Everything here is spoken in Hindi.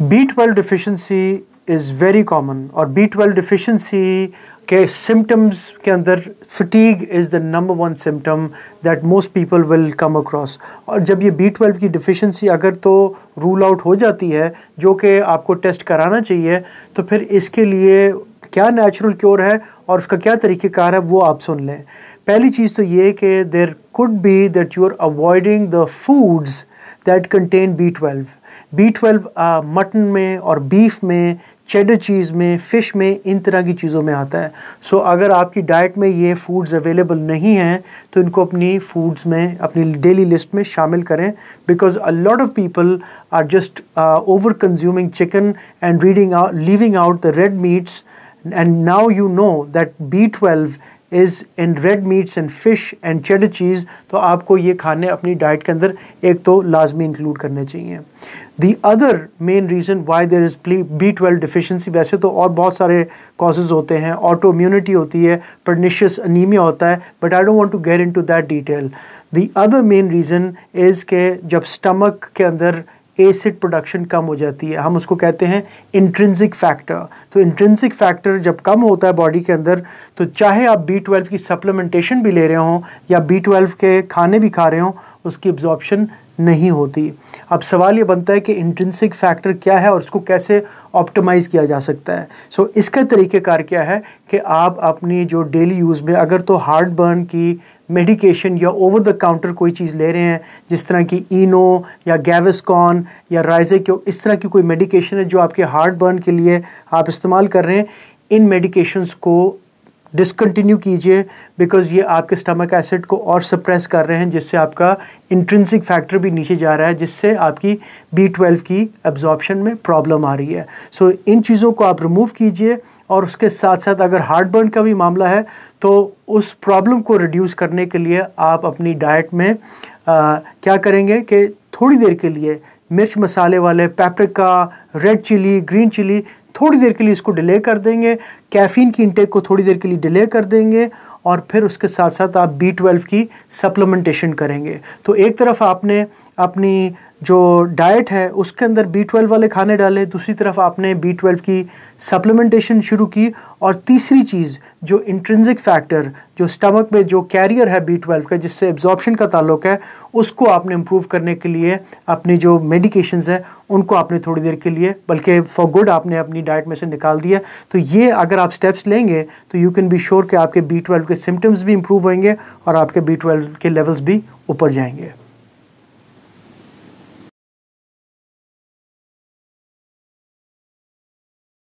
B twelve deficiency is very common और बी ट्वेल्व डिफिशेंसी के सिम्टम्स के अंदर fatigue is the number one symptom that most people will come across और जब ये बी ट्वेल्व की डिफिशेंसी अगर तो रूल आउट हो जाती है जो कि आपको टेस्ट कराना चाहिए तो फिर इसके लिए क्या नेचुरल क्योर है और उसका क्या तरीक़ेकार है वो आप सुन लें पहली चीज़ तो ये कि there could be that you are avoiding the foods that contain B twelve B twelve mutton में और बीफ में चेडर चीज़ में फ़िश में इन तरह की चीज़ों में आता है सो so, अगर आपकी डाइट में ये फूड्स अवेलेबल नहीं हैं तो इनको अपनी फूड्स में अपनी डेली लिस्ट में शामिल करें because a lot of people are just over consuming chicken and reading leaving out the red meats and now you know that B twelve is in red meats and fish and cheddar cheese तो आपको ये खाने अपनी डाइट के अंदर एक तो लाजमी इंक्लूड करने चाहिए the other main reason why there is B twelve deficiency वैसे तो और बहुत सारे कॉजेज़ होते हैं ऑटो इम्यूनिटी होती है परनिशियस अनीमिया होता है but I don't want to get to that detail the other main reason is के जब स्टमक के अंदर एसिड प्रोडक्शन कम हो जाती है हम उसको कहते हैं इंट्रेंसिक फैक्टर तो इंट्रेंसिक फैक्टर जब कम होता है बॉडी के अंदर तो चाहे आप बी ट्वेल्व की सप्लीमेंटेशन भी ले रहे हों या बी ट्वेल्व के खाने भी खा रहे हों उसकी एब्जॉर्प्शन नहीं होती अब सवाल ये बनता है कि इंट्रेंसिक फैक्टर क्या है और उसको कैसे ऑप्टिमाइज़ किया जा सकता है सो so, इसका तरीक़ेकार क्या है कि आप अपनी जो डेली यूज़ में अगर तो हार्ट बर्न की मेडिकेशन या ओवर द काउंटर कोई चीज़ ले रहे हैं जिस तरह की इनो या गैवस्कॉन या राइजेक्यो इस तरह की कोई मेडिकेशन है जो आपके हार्ट बर्न के लिए आप इस्तेमाल कर रहे हैं इन मेडिकेशंस को डिसकन्टिन्यू कीजिए बिकॉज ये आपके स्टमक एसिड को और सप्रेस कर रहे हैं जिससे आपका इंट्रेंसिक फैक्टर भी नीचे जा रहा है जिससे आपकी बी ट्वेल्व की एब्जॉर्बशन में प्रॉब्लम आ रही है सो so, इन चीज़ों को आप रिमूव कीजिए और उसके साथ साथ अगर हार्ट बर्न का भी मामला है तो उस प्रॉब्लम को रिड्यूस करने के लिए आप अपनी डाइट में आ, क्या करेंगे कि थोड़ी देर के लिए मिर्च मसाले वाले paprika red chilli green chilli थोड़ी देर के लिए इसको डिले कर देंगे कैफ़ीन की इंटेक को थोड़ी देर के लिए डिले कर देंगे और फिर उसके साथ साथ आप बी ट्वेल्व की सप्लीमेंटेशन करेंगे तो एक तरफ आपने अपनी जो डाइट है उसके अंदर बी ट्वेल्व वाले खाने डाले दूसरी तरफ आपने बी ट्वेल्व की सप्लीमेंटेशन शुरू की और तीसरी चीज़ जो इंट्रेंसिक फैक्टर जो स्टमक में जो कैरियर है बी ट्वेल्व का जिससे एब्जॉर्प्शन का ताल्लुक है उसको आपने इम्प्रूव करने के लिए अपनी जो मेडिकेशंस है उनको आपने थोड़ी देर के लिए बल्कि फॉर गुड आपने अपनी डाइट में से निकाल दिया तो ये अगर आप स्टेप्स लेंगे तो यू कैन बी श्योर कि आपके बी ट्वेल्व के सिम्टम्स भी इम्प्रूव होंगे और आपके बी ट्वेल्व के लेवल्स भी ऊपर जाएंगे